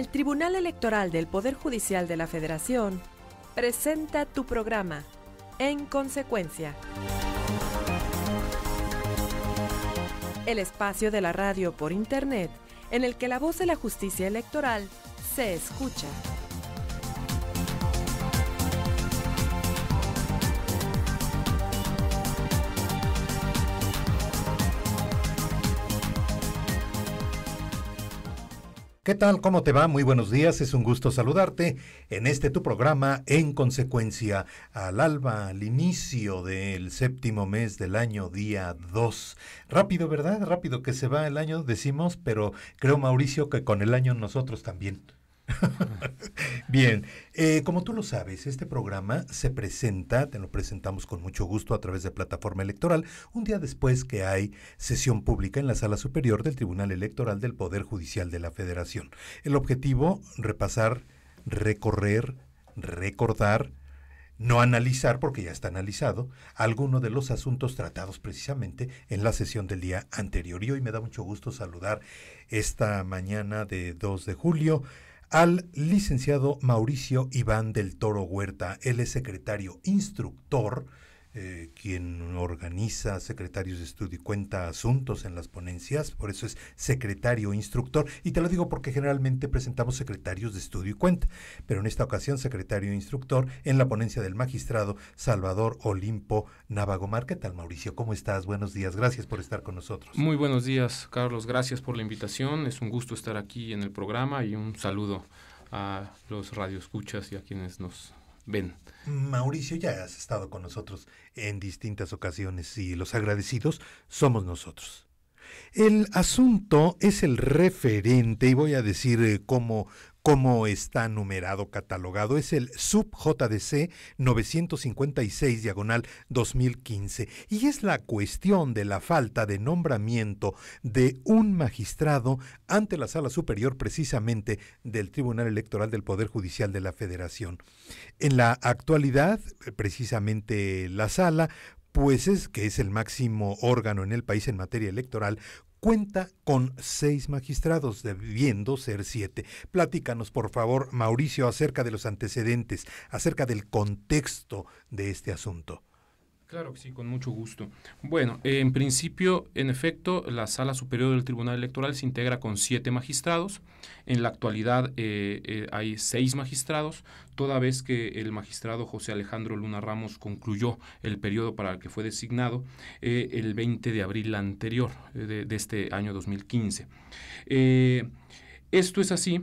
El Tribunal Electoral del Poder Judicial de la Federación presenta tu programa, En Consecuencia. El espacio de la radio por Internet en el que la voz de la justicia electoral se escucha. ¿Qué tal? ¿Cómo te va? Muy buenos días. Es un gusto saludarte en este tu programa En Consecuencia, al alba, al inicio del séptimo mes del año, día 2. Rápido, ¿verdad? Rápido que se va el año, decimos, pero creo, Mauricio, que con el año nosotros también. Bien, eh, como tú lo sabes, este programa se presenta, te lo presentamos con mucho gusto a través de plataforma electoral, un día después que hay sesión pública en la sala superior del Tribunal Electoral del Poder Judicial de la Federación. El objetivo, repasar, recorrer, recordar, no analizar, porque ya está analizado, alguno de los asuntos tratados precisamente en la sesión del día anterior. Y hoy me da mucho gusto saludar esta mañana de 2 de julio al licenciado Mauricio Iván del Toro Huerta. Él es secretario instructor eh, quien organiza secretarios de estudio y cuenta asuntos en las ponencias, por eso es secretario instructor, y te lo digo porque generalmente presentamos secretarios de estudio y cuenta, pero en esta ocasión secretario e instructor en la ponencia del magistrado Salvador Olimpo Navagomar. ¿Qué tal, Mauricio? ¿Cómo estás? Buenos días, gracias por estar con nosotros. Muy buenos días, Carlos, gracias por la invitación, es un gusto estar aquí en el programa y un saludo a los radioescuchas y a quienes nos ven. Mauricio, ya has estado con nosotros en distintas ocasiones y los agradecidos somos nosotros. El asunto es el referente, y voy a decir eh, cómo como está numerado catalogado. Es el sub-JDC 956 diagonal 2015 y es la cuestión de la falta de nombramiento de un magistrado ante la Sala Superior precisamente del Tribunal Electoral del Poder Judicial de la Federación. En la actualidad, precisamente la sala pues es que es el máximo órgano en el país en materia electoral, cuenta con seis magistrados, debiendo ser siete. Platícanos, por favor, Mauricio, acerca de los antecedentes, acerca del contexto de este asunto. Claro que sí, con mucho gusto. Bueno, en principio, en efecto, la Sala Superior del Tribunal Electoral se integra con siete magistrados. En la actualidad eh, eh, hay seis magistrados, toda vez que el magistrado José Alejandro Luna Ramos concluyó el periodo para el que fue designado eh, el 20 de abril anterior de, de, este año 2015. esto es así,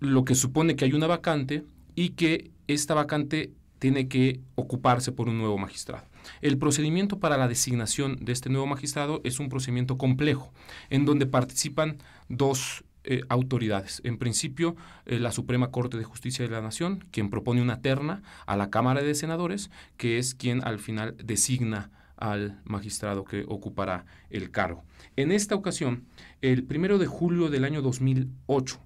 lo que supone que hay una vacante y que esta vacante tiene que ocuparse por un nuevo magistrado. El procedimiento para la designación de este nuevo magistrado es un procedimiento complejo, en donde participan dos eh, autoridades. En principio, eh, la Suprema Corte de Justicia de la Nación, quien propone una terna a la Cámara de Senadores, que es quien al final designa al magistrado que ocupará el cargo. En esta ocasión, el primero de julio del año 2008,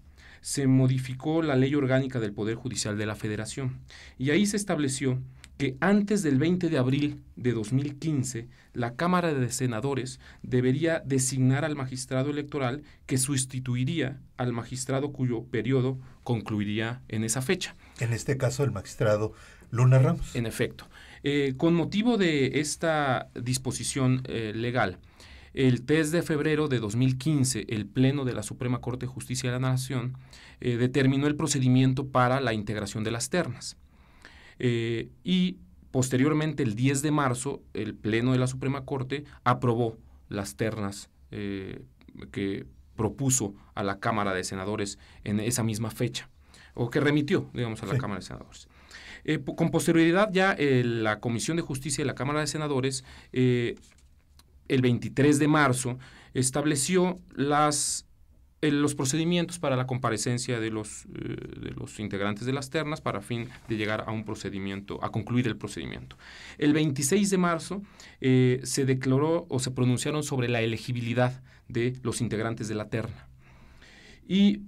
se modificó la ley orgánica del Poder Judicial de la Federación y ahí se estableció que antes del 20 de abril de 2015 la Cámara de Senadores debería designar al magistrado electoral que sustituiría al magistrado cuyo periodo concluiría en esa fecha. En este caso el magistrado Luna Ramos. En efecto. Eh, con motivo de esta disposición eh, legal, el 3 de febrero de 2015, el Pleno de la Suprema Corte de Justicia de la Nación eh, determinó el procedimiento para la integración de las ternas. Eh, y posteriormente, el 10 de marzo, el Pleno de la Suprema Corte aprobó las ternas eh, que propuso a la Cámara de Senadores en esa misma fecha, o que remitió, digamos, a la Cámara de Senadores. con posterioridad ya la Comisión de Justicia de la Cámara de Senadores el 23 de marzo, estableció las, eh, los procedimientos para la comparecencia de los, eh, los integrantes de las ternas para fin de llegar a un procedimiento, a concluir el procedimiento. El 26 de marzo eh, se declaró o se pronunciaron sobre la elegibilidad de los integrantes de la terna. Y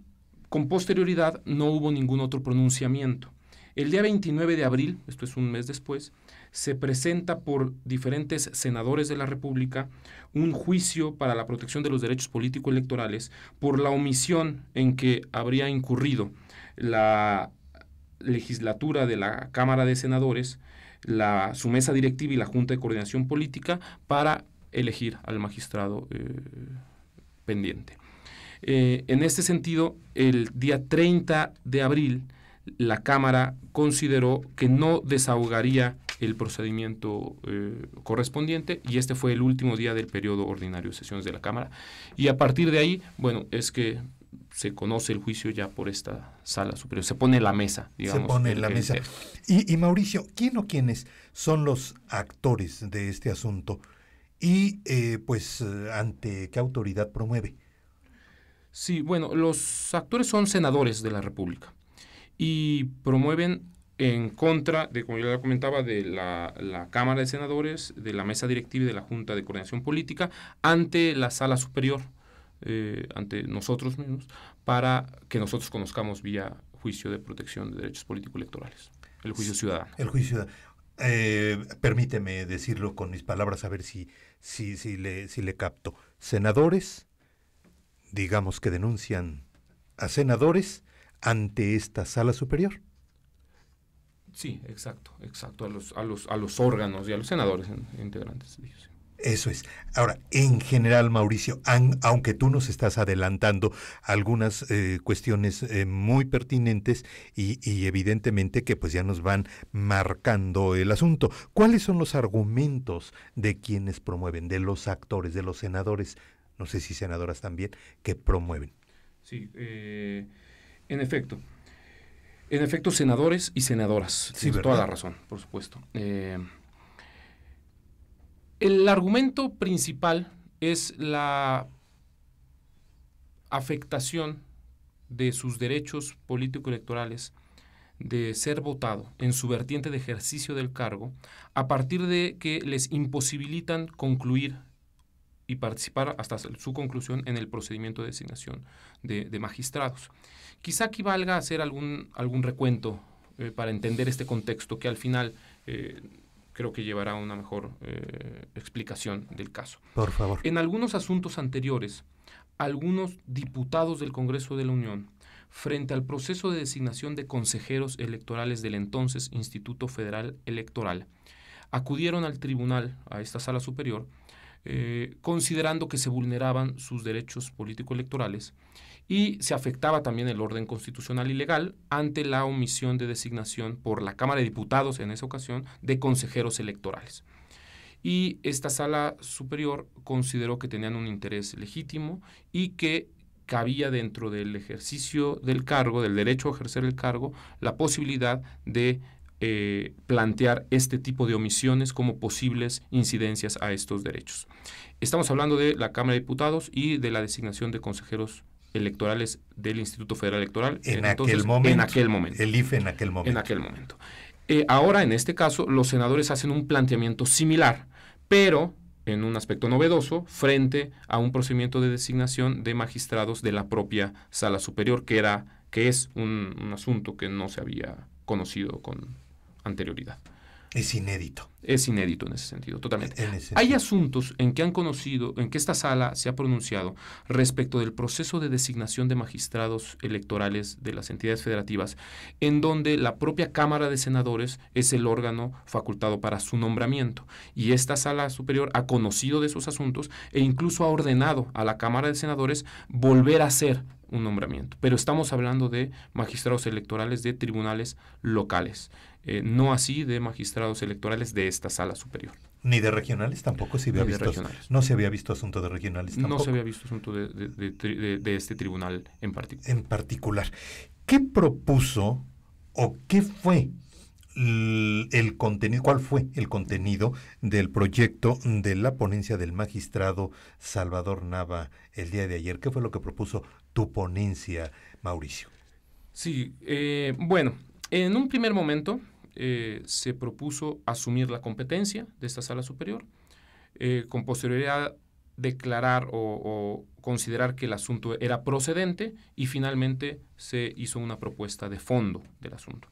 con posterioridad no hubo ningún otro pronunciamiento. El día 29 de abril, esto es un mes después, se presenta por diferentes senadores de la República un juicio para la protección de los derechos político-electorales por la omisión en que habría incurrido la legislatura de la Cámara de Senadores, la, su mesa directiva y la Junta de Coordinación Política para elegir al magistrado eh, pendiente. Eh, en este sentido, el día 30 de abril, la Cámara consideró que no desahogaría el procedimiento eh, correspondiente y este fue el último día del periodo ordinario de sesiones de la Cámara. Y a partir de ahí, bueno, es que se conoce el juicio ya por esta sala superior, se pone la mesa, digamos. Se pone la mesa. y, Mauricio, ¿quién o quiénes son los actores de este asunto? Y eh, pues, ¿ante qué autoridad promueve? Sí, bueno, los actores son senadores de la República y promueven en contra de, como yo ya comentaba, de la, Cámara de Senadores, de la Mesa Directiva y de la Junta de Coordinación Política ante la Sala Superior, eh, ante nosotros mismos, para que nosotros conozcamos vía juicio de protección de derechos políticos electorales el juicio ciudadano. El juicio ciudadano. Eh, permíteme decirlo con mis palabras, a ver si, si, si, le, si le capto. Senadores, digamos que denuncian a senadores ante esta sala superior. Sí, exacto, exacto, a los, a los, a los órganos y a los senadores integrantes Eso es. Ahora, en general, Mauricio, aunque tú nos estás adelantando algunas eh, cuestiones eh, muy pertinentes y, evidentemente que pues ya nos van marcando el asunto, ¿cuáles son los argumentos de quienes promueven, de los actores, de los senadores, no sé si senadoras también, que promueven? Sí, eh, en efecto. En efecto, senadores y senadoras. Sí, toda la razón, por supuesto. Eh, el argumento principal es la afectación de sus derechos político-electorales de ser votado en su vertiente de ejercicio del cargo a partir de que les imposibilitan concluir y participar hasta su conclusión en el procedimiento de designación de, magistrados. Quizá aquí valga hacer algún, algún recuento eh, para entender este contexto que al final eh, creo que llevará a una mejor eh, explicación del caso. Por favor. En algunos asuntos anteriores, algunos diputados del Congreso de la Unión, frente al proceso de designación de consejeros electorales del entonces Instituto Federal Electoral, acudieron al tribunal, a esta sala superior, eh, considerando que se vulneraban sus derechos político-electorales y se afectaba también el orden constitucional y legal ante la omisión de designación por la Cámara de Diputados en esa ocasión de consejeros electorales. Y esta sala superior consideró que tenían un interés legítimo y que cabía dentro del ejercicio del cargo, del derecho a ejercer el cargo, la posibilidad de eh, plantear este tipo de omisiones como posibles incidencias a estos derechos. Estamos hablando de la Cámara de Diputados y de la designación de consejeros electorales del Instituto Federal Electoral. En, aquel, momento, en aquel momento. El IFE en aquel momento. En aquel momento. Eh, ahora, en este caso, los senadores hacen un planteamiento similar, pero en un aspecto novedoso frente a un procedimiento de designación de magistrados de la propia sala superior, que, era, que es un asunto que no se había conocido con, anterioridad. Es inédito. Es inédito en ese sentido, totalmente. Hay asuntos en que han conocido, en que esta sala se ha pronunciado respecto del proceso de designación de magistrados electorales de las entidades federativas, en donde la propia Cámara de Senadores es el órgano facultado para su nombramiento. Y esta sala superior ha conocido de esos asuntos e incluso ha ordenado a la Cámara de Senadores volver a hacer un nombramiento. Pero estamos hablando de magistrados electorales de tribunales locales, eh, no así de magistrados electorales de esta sala superior. Ni de regionales tampoco se había visto. No se había visto asunto de regionales tampoco. No se había visto asunto de, de este tribunal en particular. En particular. ¿Qué propuso o qué fue el contenido, cuál fue el contenido del proyecto de la ponencia del magistrado Salvador Nava el día de ayer. ¿Qué fue lo que propuso tu ponencia, Mauricio. Sí, eh, bueno, en un primer momento eh, se propuso asumir la competencia de esta sala superior, eh, con posterioridad declarar o, considerar que el asunto era procedente y finalmente se hizo una propuesta de fondo del asunto.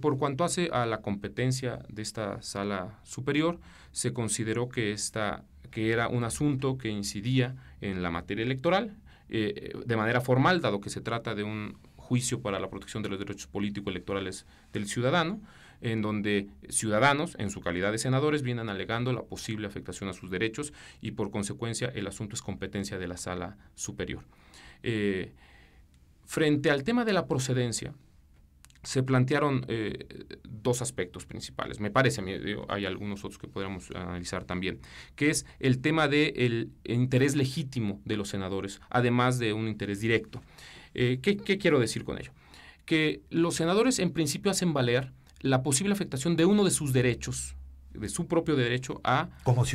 por cuanto hace a la competencia de esta sala superior, se consideró que, esta, que era un asunto que incidía en la materia electoral, eh, de manera formal, dado que se trata de un juicio para la protección de los derechos políticos electorales del ciudadano, en donde ciudadanos, en su calidad de senadores, vienen alegando la posible afectación a sus derechos y por consecuencia el asunto es competencia de la sala superior. Eh, frente al tema de la procedencia, se plantearon eh, dos aspectos principales, me parece, hay algunos otros que podríamos analizar también, que es el tema del interés legítimo de los senadores, además de un interés directo. Eh, ¿qué, quiero decir con ello? Que los senadores en principio hacen valer la posible afectación de uno de sus derechos de su propio derecho a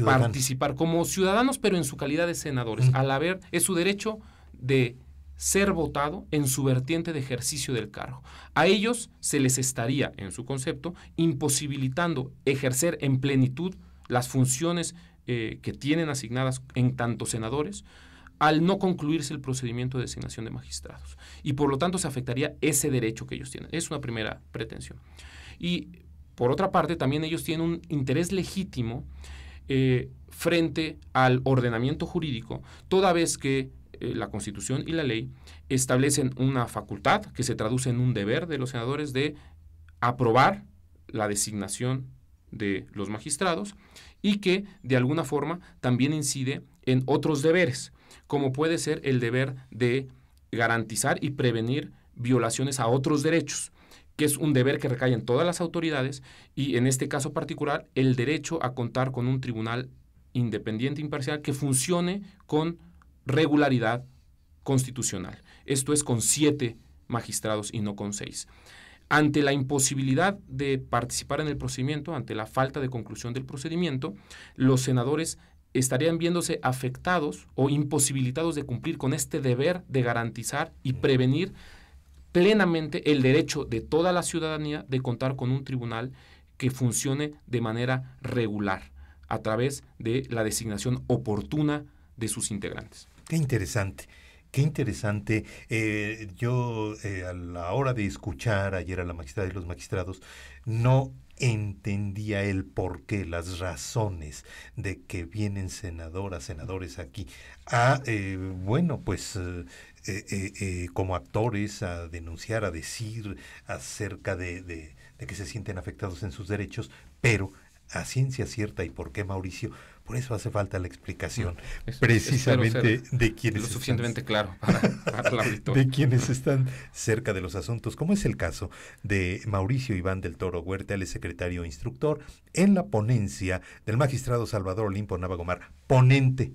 participar como ciudadanos, pero en su calidad de senadores. Al haber, es su derecho de ser votado en su vertiente de ejercicio del cargo. A ellos se les estaría, en su concepto, imposibilitando ejercer en plenitud las funciones eh, que tienen asignadas en tanto senadores al no concluirse el procedimiento de designación de magistrados. Y por lo tanto se afectaría ese derecho que ellos tienen. Es una primera pretensión. Y por otra parte, también ellos tienen un interés legítimo eh, frente al ordenamiento jurídico, toda vez que eh, la Constitución y la ley establecen una facultad que se traduce en un deber de los senadores de aprobar la designación de los magistrados y que de alguna forma también incide en otros deberes, como puede ser el deber de garantizar y prevenir violaciones a otros derechos, que es un deber que recae en todas las autoridades y en este caso particular el derecho a contar con un tribunal independiente imparcial que funcione con regularidad constitucional. Esto es con siete magistrados y no con seis. Ante la imposibilidad de participar en el procedimiento, ante la falta de conclusión del procedimiento, los senadores estarían viéndose afectados o imposibilitados de cumplir con este deber de garantizar y prevenir plenamente el derecho de toda la ciudadanía de contar con un tribunal que funcione de manera regular a través de la designación oportuna de sus integrantes. Qué interesante. Qué interesante. Eh, yo eh, a la hora de escuchar ayer a la magistrada y los magistrados, no entendía el qué, las razones de que vienen senadoras, senadores aquí. a, eh, bueno, pues como actores a denunciar, a decir acerca de, de que se sienten afectados en sus derechos, pero a ciencia cierta y por qué Mauricio por eso hace falta la explicación, precisamente de quienes... están, De quienes están cerca de los asuntos, como es el caso de Mauricio Iván del Toro Huerta, el secretario instructor, en la ponencia del magistrado Salvador Olimpo Navagomar, ponente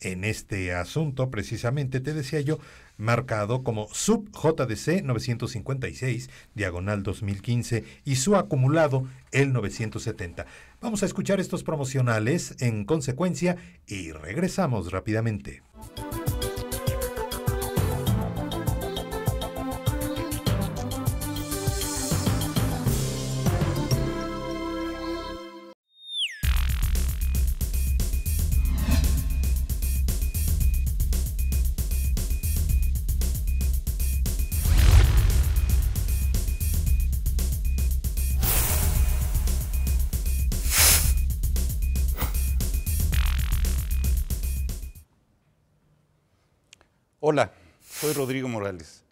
en este asunto, precisamente, te decía yo, marcado como sub JDC 956 diagonal 2015 y su acumulado el 970. Vamos a escuchar estos promocionales en consecuencia y regresamos rápidamente. Rodrigo Morales.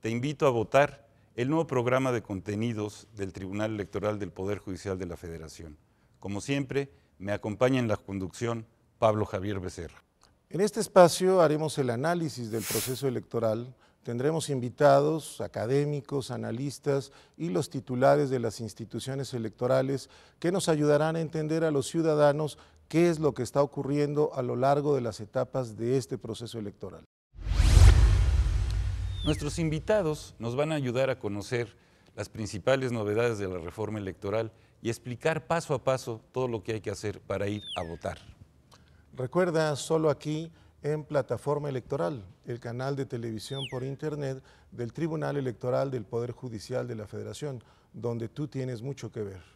Te invito a votar el nuevo programa de contenidos del Tribunal Electoral del Poder Judicial de la Federación. Como siempre, me acompaña en la conducción Pablo Javier Becerra. En este espacio haremos el análisis del proceso electoral. Tendremos invitados, académicos, analistas y los titulares de las instituciones electorales que nos ayudarán a entender a los ciudadanos qué es lo que está ocurriendo a lo largo de las etapas de este proceso electoral. Nuestros invitados nos van a ayudar a conocer las principales novedades de la reforma electoral y explicar paso a paso todo lo que hay que hacer para ir a votar. Recuerda, solo aquí en plataforma electoral, el canal de televisión por Internet del Tribunal Electoral del Poder Judicial de la Federación, donde tú tienes mucho que ver.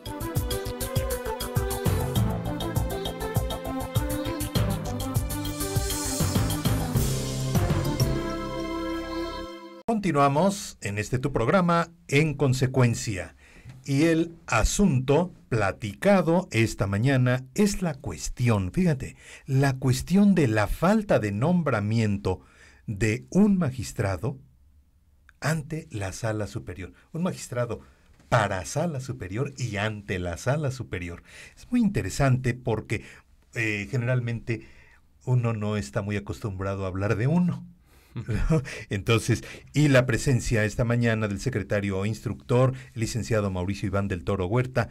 Continuamos en este tu programa en consecuencia. Y el asunto platicado esta mañana es la cuestión, fíjate, la cuestión de la falta de nombramiento de un magistrado ante la sala superior. Un magistrado para sala superior y ante la sala superior. Es muy interesante porque eh, generalmente uno no está muy acostumbrado a hablar de uno. Entonces, y la presencia esta mañana del secretario instructor, licenciado Mauricio Iván del Toro Huerta,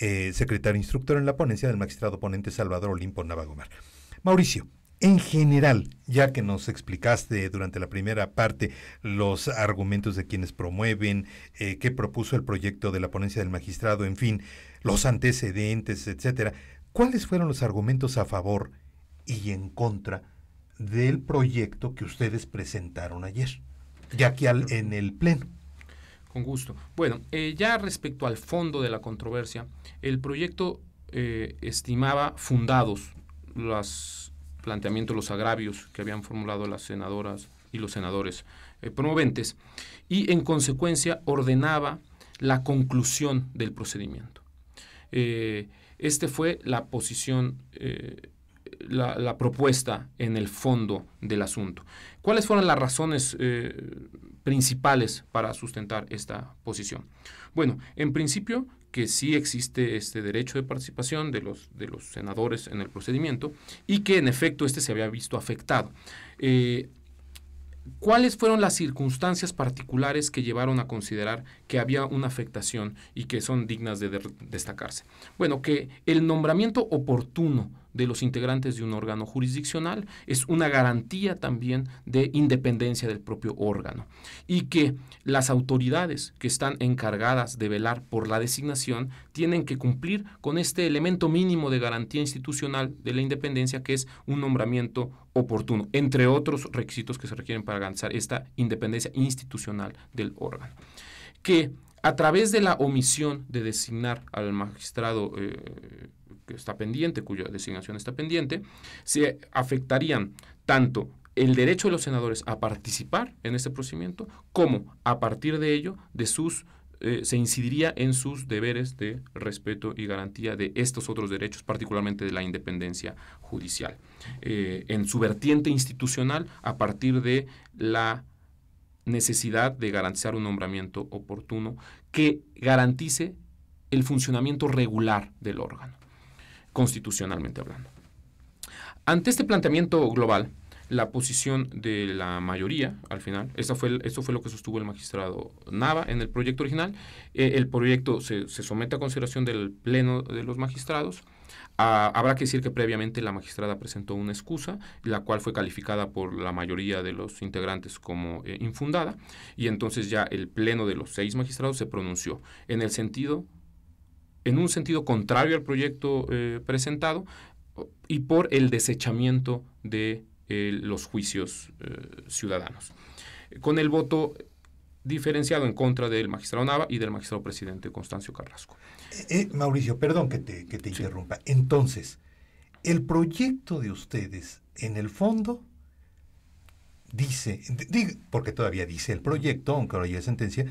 eh, secretario instructor en la ponencia del magistrado ponente Salvador Olimpo Navagomar. Mauricio, en general, ya que nos explicaste durante la primera parte los argumentos de quienes promueven, eh, qué propuso el proyecto de la ponencia del magistrado, en fin, los antecedentes, etcétera, ¿cuáles fueron los argumentos a favor y en contra del proyecto que ustedes presentaron ayer, ya que al, en el Pleno. Con gusto. Bueno, eh, ya respecto al fondo de la controversia, el proyecto eh, estimaba fundados los planteamientos, los agravios que habían formulado las senadoras y los senadores eh, promoventes y en consecuencia ordenaba la conclusión del procedimiento. Este fue la posición la, propuesta en el fondo del asunto. ¿Cuáles fueron las razones eh, principales para sustentar esta posición? Bueno, en principio que sí existe este derecho de participación de los, de los senadores en el procedimiento y que en efecto este se había visto afectado. Eh, ¿Cuáles fueron las circunstancias particulares que llevaron a considerar que había una afectación y que son dignas de destacarse? Bueno, que el nombramiento oportuno de los integrantes de un órgano jurisdiccional, es una garantía también de independencia del propio órgano y que las autoridades que están encargadas de velar por la designación tienen que cumplir con este elemento mínimo de garantía institucional de la independencia que es un nombramiento oportuno, entre otros requisitos que se requieren para alcanzar esta independencia institucional del órgano. Que a través de la omisión de designar al magistrado eh, que está pendiente, cuya designación está pendiente, se afectarían tanto el derecho de los senadores a participar en este procedimiento como a partir de ello de sus eh, se incidiría en sus deberes de respeto y garantía de estos otros derechos, particularmente de la independencia judicial, eh, en su vertiente institucional a partir de la necesidad de garantizar un nombramiento oportuno que garantice el funcionamiento regular del órgano constitucionalmente hablando. Ante este planteamiento global, la posición de la mayoría al final. Eso fue, fue lo que sostuvo el magistrado Nava en el proyecto original. Eh, el proyecto se, somete a consideración del Pleno de los Magistrados. Ah, habrá que decir que previamente la magistrada presentó una excusa, la cual fue calificada por la mayoría de los integrantes como eh, infundada, y entonces ya el Pleno de los seis magistrados se pronunció en el sentido en un sentido contrario al proyecto eh, presentado y por el desechamiento de eh, los juicios eh, ciudadanos. Con el voto diferenciado en contra del magistrado Nava y del magistrado presidente Constancio Carrasco. Mauricio, perdón que te, interrumpa. Entonces, el proyecto de ustedes, en el fondo, dice, porque todavía dice el proyecto, aunque ahora ya sentencia,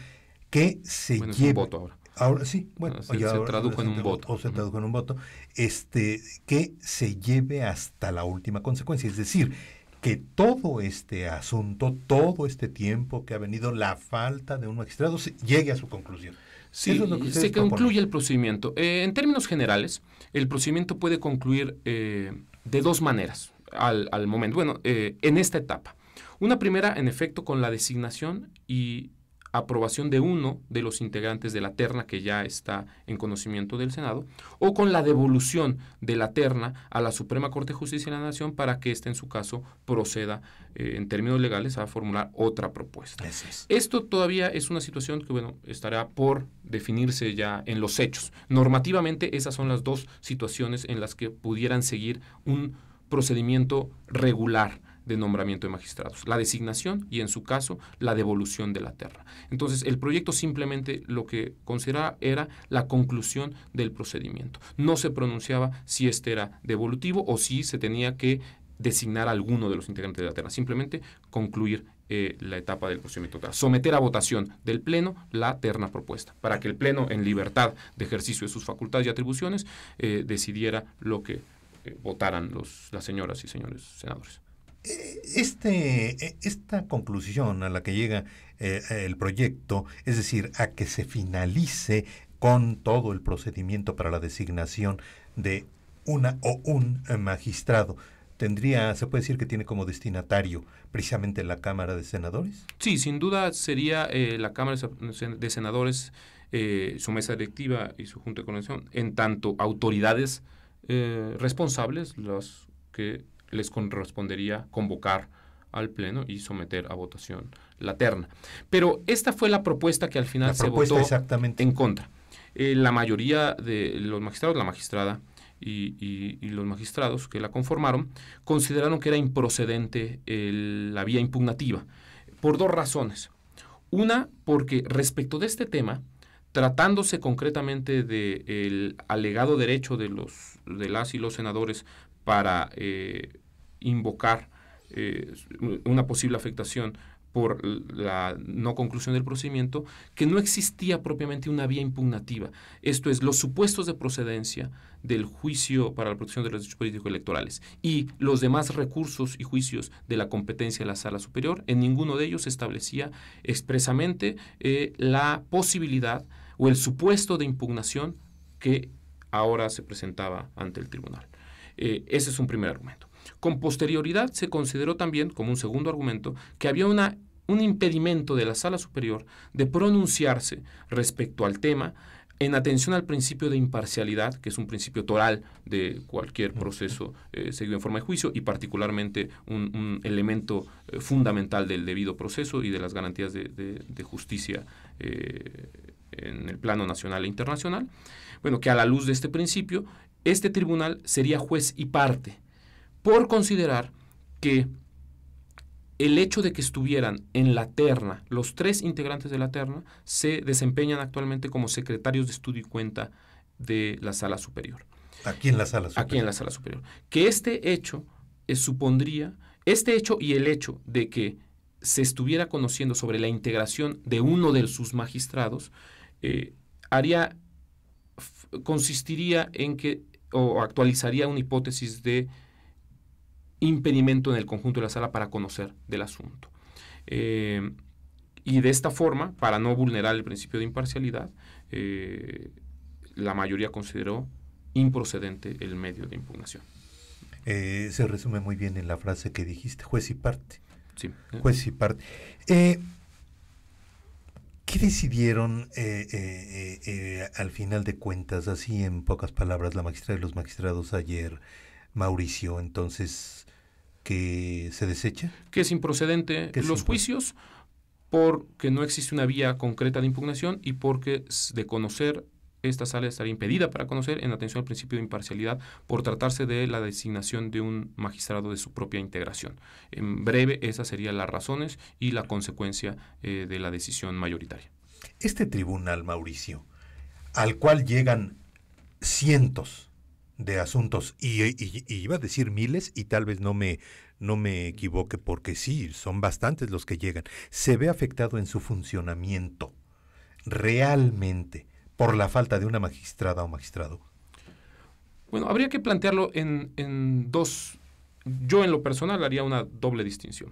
que se bueno, voto ahora Ahora sí, bueno, ah, se, tradujo en un voto. O se tradujo en un voto, este, que se lleve hasta la última consecuencia. Es decir, que todo este asunto, todo este tiempo que ha venido, la falta de un magistrado, llegue a su conclusión. Sí, se concluye el procedimiento. Eh, en términos generales, el procedimiento puede concluir eh, de dos maneras al, momento, bueno, eh, en esta etapa. Una primera, en efecto, con la designación y aprobación de uno de los integrantes de la terna que ya está en conocimiento del Senado, o con la devolución de la terna a la Suprema Corte de Justicia de la Nación para que ésta este, en su caso proceda eh, en términos legales a formular otra propuesta. Esto todavía es una situación que bueno, estará por definirse ya en los hechos. Normativamente esas son las dos situaciones en las que pudieran seguir un procedimiento regular de nombramiento de magistrados, la designación y en su caso la devolución de la terra. Entonces el proyecto simplemente lo que consideraba era la conclusión del procedimiento. No se pronunciaba si este era devolutivo o si se tenía que designar a alguno de los integrantes de la terna, simplemente concluir eh, la etapa del procedimiento. Someter a votación del Pleno la terna propuesta, para que el Pleno, en libertad de ejercicio de sus facultades y atribuciones, eh, decidiera lo que eh, votaran los, las señoras y señores senadores. Este, e, esta conclusión a la que llega eh, el proyecto, es decir, a que se finalice con todo el procedimiento para la designación de una o un eh, magistrado, tendría, se puede decir que tiene como destinatario precisamente la Cámara de Senadores? Sí, sin duda sería eh, la Cámara de Senadores, su mesa directiva y su Junta de Conexión, en tanto autoridades responsables, las que les correspondería convocar al Pleno y someter a votación la terna. Pero esta fue la propuesta que al final se votó exactamente. en contra. Eh, la mayoría de los magistrados, la magistrada y, los magistrados que la conformaron, consideraron que era improcedente la vía impugnativa, por dos razones. Una, porque respecto de este tema, tratándose concretamente del alegado derecho de, los, de las y los senadores para eh, invocar eh, una posible afectación por la no conclusión del procedimiento, que no existía propiamente una vía impugnativa. Esto es, los supuestos de procedencia del juicio para la protección de los derechos políticos electorales y los demás recursos y juicios de la competencia de la sala superior, en ninguno de ellos se establecía expresamente eh, la posibilidad o el supuesto de impugnación que ahora se presentaba ante el tribunal. Eh, ese es un primer argumento. Con posterioridad se consideró también, como un segundo argumento, que había una, un impedimento de la sala superior de pronunciarse respecto al tema en atención al principio de imparcialidad, que es un principio toral de cualquier proceso eh, seguido en forma de juicio y particularmente un, elemento eh, fundamental del debido proceso y de las garantías de, justicia eh, en el plano nacional e internacional. Bueno, que a la luz de este principio, este tribunal sería juez y parte por considerar que el hecho de que estuvieran en la terna, los tres integrantes de la terna, se desempeñan actualmente como secretarios de estudio y cuenta de la sala superior. Aquí en la sala superior. Aquí en la sala superior. Que este hecho eh, supondría, este hecho y el hecho de que se estuviera conociendo sobre la integración de uno de sus magistrados, eh, haría, consistiría en que, o actualizaría una hipótesis de impedimento en el conjunto de la sala para conocer del asunto. Eh, y de esta forma, para no vulnerar el principio de imparcialidad, eh, la mayoría consideró improcedente el medio de impugnación. Eh, se resume muy bien en la frase que dijiste, juez y parte. Sí. Juez y parte. ¿Qué decidieron al final de cuentas, así en pocas palabras, la magistrada y los magistrados ayer, Mauricio? Entonces, que se desecha? Que es improcedente los juicios porque no existe una vía concreta de impugnación y porque de conocer esta sala estaría impedida para conocer en atención al principio de imparcialidad por tratarse de la designación de un magistrado de su propia integración. En breve, esas serían las razones y la consecuencia eh, de la decisión mayoritaria. Este tribunal, Mauricio, al cual llegan cientos, de asuntos y, iba a decir miles y tal vez no me no me equivoque porque sí son bastantes los que llegan se ve afectado en su funcionamiento realmente por la falta de una magistrada o magistrado bueno habría que plantearlo en, en dos yo en lo personal haría una doble distinción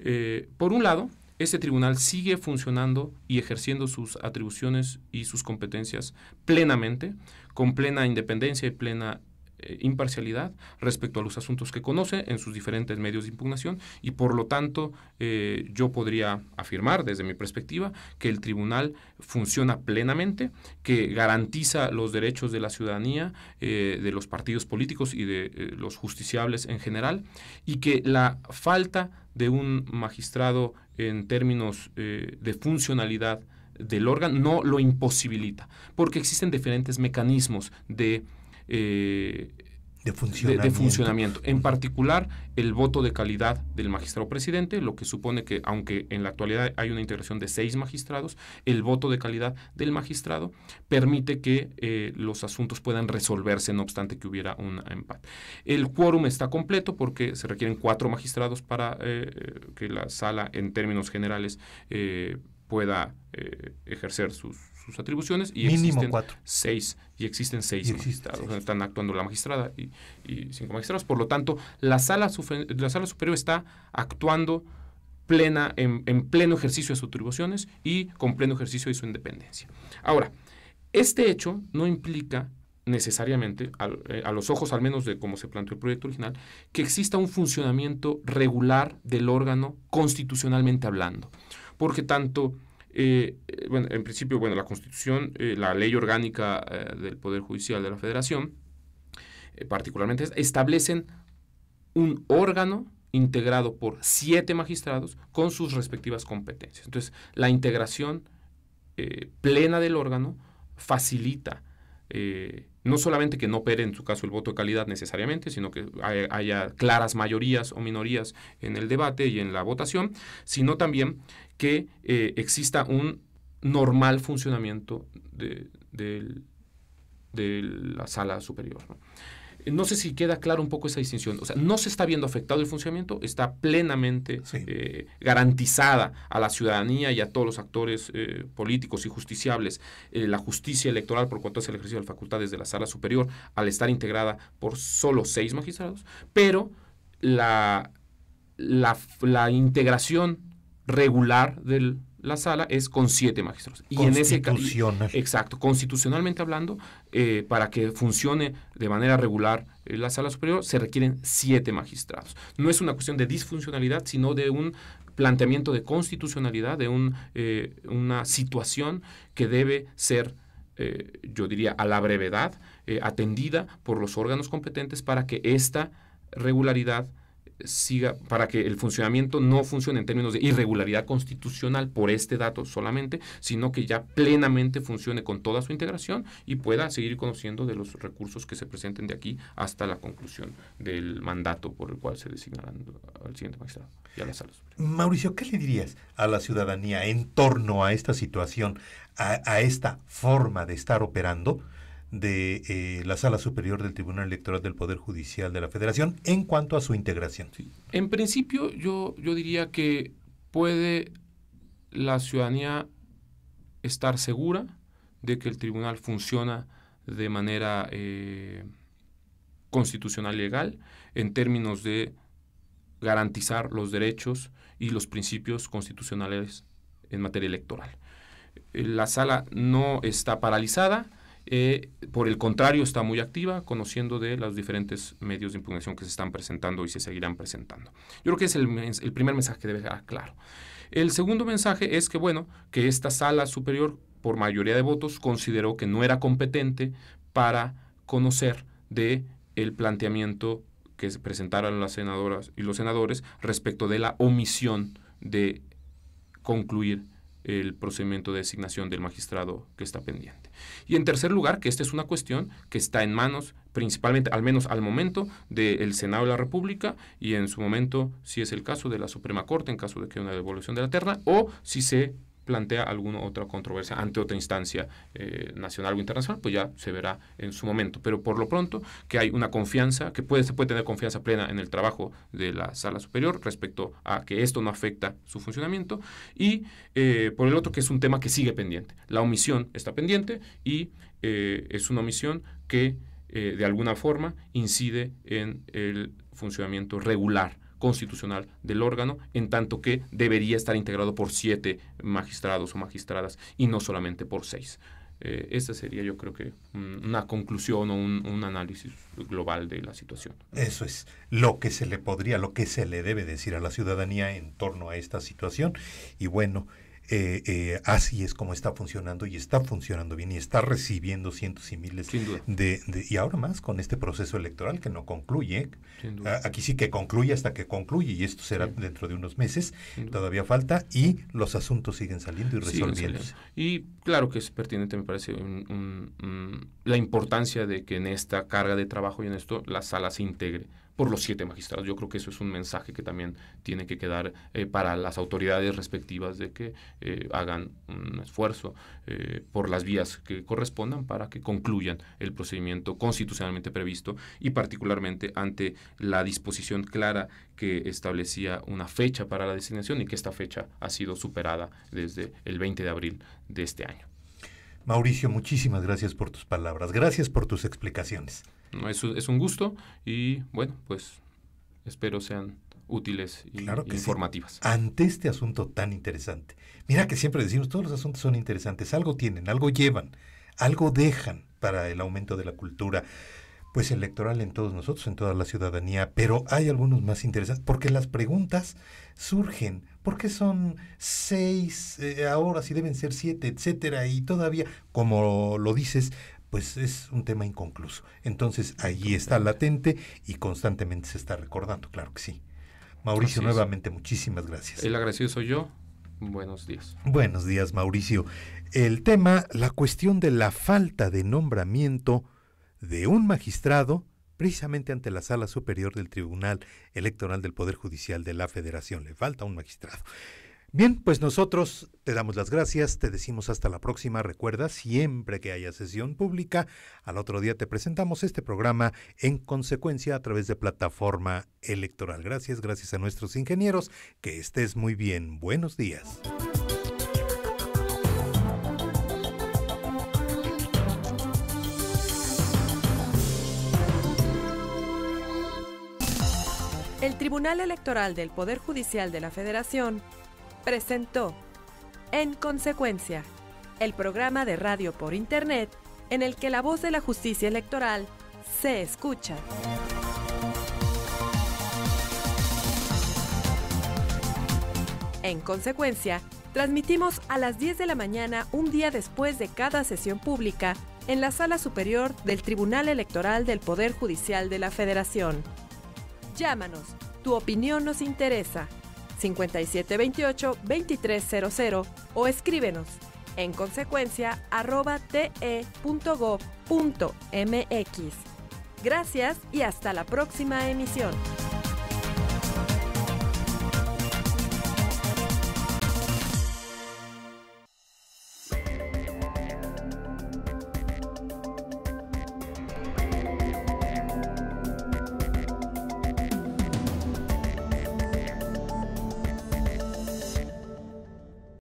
eh, por un lado este tribunal sigue funcionando y ejerciendo sus atribuciones y sus competencias plenamente, con plena independencia y plena eh, imparcialidad respecto a los asuntos que conoce en sus diferentes medios de impugnación y por lo tanto eh, yo podría afirmar desde mi perspectiva que el tribunal funciona plenamente, que garantiza los derechos de la ciudadanía, eh, de los partidos políticos y de los justiciables en general y que la falta de un magistrado en términos de funcionalidad del órgano no lo imposibilita, porque existen diferentes mecanismos de eh, de, funcionamiento. En particular, el voto de calidad del magistrado presidente, lo que supone que, aunque en la actualidad hay una integración de seis magistrados, el voto de calidad del magistrado permite que eh, los asuntos puedan resolverse, no obstante que hubiera un empate. El quórum está completo porque se requieren cuatro magistrados para eh, que la sala, en términos generales, pueda ejercer sus sus atribuciones y Mínimo existen cuatro. seis y existen seis magistrados están actuando la magistrada y, cinco magistrados por lo tanto la sala la sala superior está actuando plena en, pleno ejercicio de sus atribuciones y con pleno ejercicio de su independencia ahora este hecho no implica necesariamente, a, eh, a, los ojos al menos de cómo se planteó el proyecto original, que exista un funcionamiento regular del órgano constitucionalmente hablando. Porque tanto eh, eh, bueno, en principio, bueno, la Constitución, eh, la ley orgánica del Poder Judicial de la Federación, particularmente, establecen un órgano integrado por siete magistrados con sus respectivas competencias. Entonces, la integración plena del órgano facilita no solamente que no opere en su caso el voto de calidad necesariamente, sino que haya, claras mayorías o minorías en el debate y en la votación, sino también que eh, exista un normal funcionamiento de, la sala superior. ¿no? sé si queda claro un poco esa distinción. O sea, no se está viendo afectado el funcionamiento, está plenamente eh, garantizada a la ciudadanía y a todos los actores eh, políticos y justiciables la justicia electoral por cuanto es el ejercicio de la facultad desde la sala superior al estar integrada por solo seis magistrados, pero la integración regular de la sala es con siete magistrados. Y en ese caso. Exacto. Constitucionalmente hablando, eh, para que funcione de manera regular eh, la sala superior, se requieren siete magistrados. No es una cuestión de disfuncionalidad, sino de un planteamiento de constitucionalidad, de un, eh, una situación que debe ser yo diría, a la brevedad, atendida por los órganos competentes para que esta regularidad siga, para que el funcionamiento no funcione en términos de irregularidad constitucional por este dato solamente, sino que ya plenamente funcione con toda su integración y pueda seguir conociendo de los recursos que se presenten de aquí hasta la conclusión del mandato por el cual se designará al siguiente magistrado Mauricio, ¿qué le dirías a la ciudadanía en torno a esta situación, a esta forma de estar operando? de eh, la Sala Superior del Tribunal Electoral del Poder Judicial de la Federación en cuanto a su integración? En principio, yo, yo diría que puede la ciudadanía estar segura de que el tribunal funciona de manera eh, constitucional legal en términos de garantizar los derechos y los principios constitucionales en materia electoral. Eh, la sala no está paralizada, eh, por el contrario, está muy activa, conociendo de los diferentes medios de impugnación que se están presentando y se seguirán presentando. Yo creo que es el, primer mensaje que debe dejar claro. El segundo mensaje es que, bueno, que esta sala superior, por mayoría de votos, consideró que no era competente para conocer de el planteamiento que se presentaron las senadoras y los senadores respecto de la omisión de concluir el procedimiento de designación del magistrado que está pendiente. Y en tercer lugar, que esta es una cuestión que está en manos, principalmente, al menos al momento, del Senado de la República y en su momento, si es el caso, de la Suprema Corte, en caso de que haya una devolución de la terna, o si se plantea alguna otra controversia ante otra instancia eh, nacional o internacional, pues ya se verá en su momento. Pero por lo pronto, que hay una confianza, que puede, se puede tener confianza plena en el trabajo de la sala superior respecto a que esto no afecta su funcionamiento. Y eh, por el otro, que es un tema que sigue pendiente. La omisión está pendiente y eh, es una omisión que de alguna forma incide en el funcionamiento regular constitucional del órgano, en tanto que debería estar integrado por siete magistrados o magistradas y no solamente por seis. Eh, esa sería yo creo que mm, una conclusión o un, un, análisis global de la situación. Eso es lo que se le podría, lo que se le debe decir a la ciudadanía en torno a esta situación. Y bueno, eh, eh, así es como está funcionando y está funcionando bien y está recibiendo cientos y miles de, de, Y ahora más con este proceso electoral que no concluye. Aquí sí que concluye hasta que concluye y esto será dentro de unos meses. Todavía falta y los asuntos siguen saliendo y resolviéndose. Y claro que es pertinente, me parece, la importancia de que en esta carga de trabajo y en esto la sala se integre por los siete magistrados. Yo creo que eso es un mensaje que también tiene que quedar eh, para las autoridades respectivas de que eh, hagan un esfuerzo eh, por las vías que correspondan para que concluyan el procedimiento constitucionalmente previsto y particularmente ante la disposición clara que establecía una fecha para la designación y que esta fecha ha sido superada desde el 20 de abril de este año. Mauricio, muchísimas gracias por tus palabras, gracias por tus explicaciones. Es, un gusto y bueno, pues espero sean útiles y claro que informativas. Ante este asunto tan interesante. Mira que siempre decimos, todos los asuntos son interesantes, algo tienen, algo llevan, algo dejan para el aumento de la cultura, pues electoral en todos nosotros, en toda la ciudadanía, pero hay algunos más interesantes, porque las preguntas surgen, porque son seis, eh, ahora sí deben ser siete, etcétera, y todavía, como lo dices, pues es un tema inconcluso. Entonces allí está latente y constantemente se está recordando, claro que sí. Mauricio, nuevamente muchísimas gracias. El agradecido soy yo. Buenos días. Buenos días, Mauricio. El tema, la cuestión de la falta de nombramiento de un magistrado precisamente ante la sala superior del Tribunal Electoral del Poder Judicial de la Federación. Le falta un magistrado. Bien, pues nosotros te damos las gracias, te decimos hasta la próxima. Recuerda, siempre que haya sesión pública, al otro día te presentamos este programa en consecuencia a través de plataforma electoral. Gracias, gracias a nuestros ingenieros. Que estés muy bien. Buenos días. El Tribunal Electoral del Poder Judicial de la Federación presentó En Consecuencia, el programa de radio por Internet en el que la voz de la justicia electoral se escucha. En consecuencia, transmitimos a las 10 de la mañana un día después de cada sesión pública en la sala superior del Tribunal Electoral del Poder Judicial de la Federación. Llámanos, tu opinión nos interesa 5728-2300 o escríbenos en consecuencia arroba te.gov.mx. Gracias y hasta la próxima emisión.